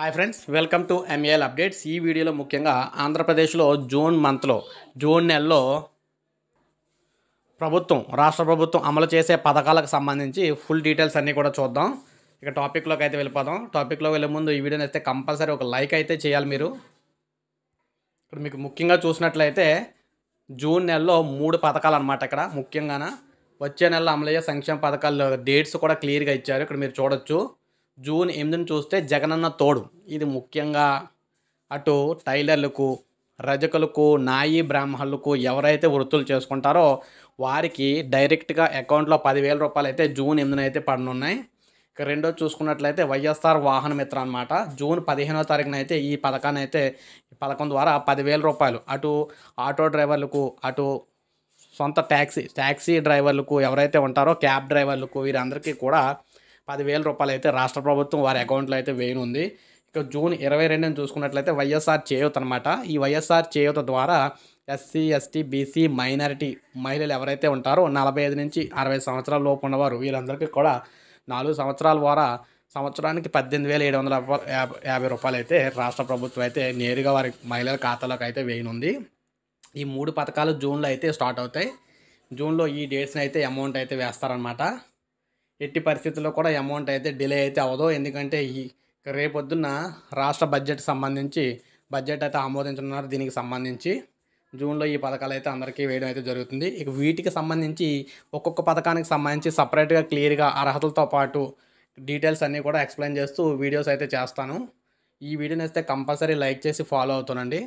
hi friends welcome to MAL updates ఈ వీడియోలో ముఖ్యంగా ఆంధ్రప్రదేశ్లో జూన్ మంత్లో జూన్ నెలలో ప్రభుత్వం రాష్ట్ర ప్రభుత్వం అమలు చేసే పథకాలకు సంబంధించి ఫుల్ డీటెయిల్స్ అన్నీ కూడా చూద్దాం ఇక టాపిక్లోకి అయితే వెళ్ళిపోదాం టాపిక్లో వెళ్ళే ముందు ఈ వీడియోని అయితే కంపల్సరీ ఒక లైక్ అయితే చేయాలి మీరు ఇప్పుడు మీకు ముఖ్యంగా చూసినట్లయితే జూన్ నెలలో మూడు పథకాలు అనమాట ఇక్కడ ముఖ్యంగాన వచ్చే నెలలో అమలయ్యే సంక్షేమ పథకాలు డేట్స్ కూడా క్లియర్గా ఇచ్చారు ఇక్కడ మీరు చూడొచ్చు జూన్ ఎనిమిదిని చూస్తే జగనన్న తోడు ఇది ముఖ్యంగా అటు టైలర్లకు రజకులకు నాయి బ్రాహ్మణులకు ఎవరైతే వృత్తులు చేసుకుంటారో వారికి డైరెక్ట్గా అకౌంట్లో పదివేల రూపాయలు అయితే జూన్ ఎనిమిదినైతే అయితే పడనున్నాయి ఇక రెండో చూసుకున్నట్లయితే వైఎస్ఆర్ వాహన మిత్ర అనమాట జూన్ పదిహేనో తారీఖున అయితే ఈ పథకాన్ని అయితే ఈ పథకం ద్వారా పదివేల రూపాయలు అటు ఆటో డ్రైవర్లకు అటు సొంత ట్యాక్సీ ట్యాక్సీ డ్రైవర్లకు ఎవరైతే ఉంటారో క్యాబ్ డ్రైవర్లకు వీరందరికీ కూడా పదివేల రూపాయలు అయితే రాష్ట్ర ప్రభుత్వం వారి అకౌంట్లో అయితే వేయనుంది ఇక జూన్ ఇరవై రెండుని చూసుకున్నట్లయితే వైఎస్ఆర్ చేయూత అనమాట ఈ వైఎస్ఆర్ చేయూత ద్వారా ఎస్సీ ఎస్టీ బీసీ మైనారిటీ మహిళలు ఎవరైతే ఉంటారో నలభై ఐదు నుంచి అరవై సంవత్సరాల లోపు ఉన్నవారు వీరందరికీ కూడా నాలుగు సంవత్సరాల ద్వారా సంవత్సరానికి పద్దెనిమిది వేల ఏడు వందల యాభై రూపాయలు అయితే రాష్ట్ర ప్రభుత్వం అయితే నేరుగా వారి మహిళల ఖాతాలోకి అయితే వేయనుంది ఈ మూడు పథకాలు జూన్లో అయితే స్టార్ట్ అవుతాయి జూన్లో ఈ డేట్స్ని అయితే అమౌంట్ అయితే వేస్తారనమాట ఎట్టి పరిస్థితుల్లో కూడా అమౌంట్ అయితే డిలే అయితే అవ్వదు ఎందుకంటే ఈ రేపొద్దున్న రాష్ట్ర బడ్జెట్ సంబంధించి బడ్జెట్ అయితే ఆమోదించనున్నారు దీనికి సంబంధించి జూన్లో ఈ పథకాలు అయితే అందరికీ వేయడం అయితే జరుగుతుంది ఇక వీటికి సంబంధించి ఒక్కొక్క పథకానికి సంబంధించి సపరేట్గా క్లియర్గా అర్హతలతో పాటు డీటెయిల్స్ అన్నీ కూడా ఎక్స్ప్లెయిన్ చేస్తూ వీడియోస్ అయితే చేస్తాను ఈ వీడియోని అయితే కంపల్సరీ లైక్ చేసి ఫాలో అవుతానండి